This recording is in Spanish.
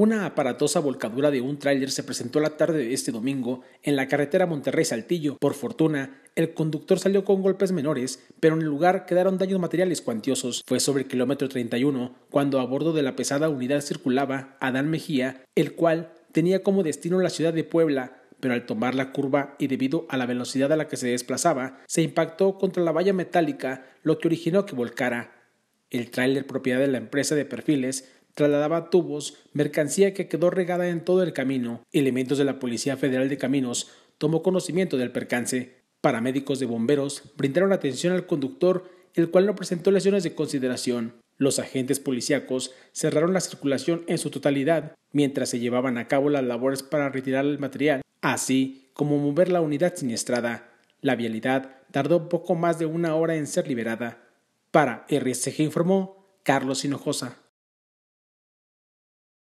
Una aparatosa volcadura de un tráiler se presentó la tarde de este domingo en la carretera Monterrey-Saltillo. Por fortuna, el conductor salió con golpes menores, pero en el lugar quedaron daños materiales cuantiosos. Fue sobre el kilómetro 31 cuando a bordo de la pesada unidad circulaba Adán Mejía, el cual tenía como destino la ciudad de Puebla, pero al tomar la curva y debido a la velocidad a la que se desplazaba, se impactó contra la valla metálica, lo que originó que volcara. El tráiler propiedad de la empresa de perfiles trasladaba tubos, mercancía que quedó regada en todo el camino. Elementos de la Policía Federal de Caminos tomó conocimiento del percance. Paramédicos de bomberos brindaron atención al conductor, el cual no presentó lesiones de consideración. Los agentes policíacos cerraron la circulación en su totalidad mientras se llevaban a cabo las labores para retirar el material, así como mover la unidad siniestrada. La vialidad tardó poco más de una hora en ser liberada. Para RSG informó Carlos Hinojosa.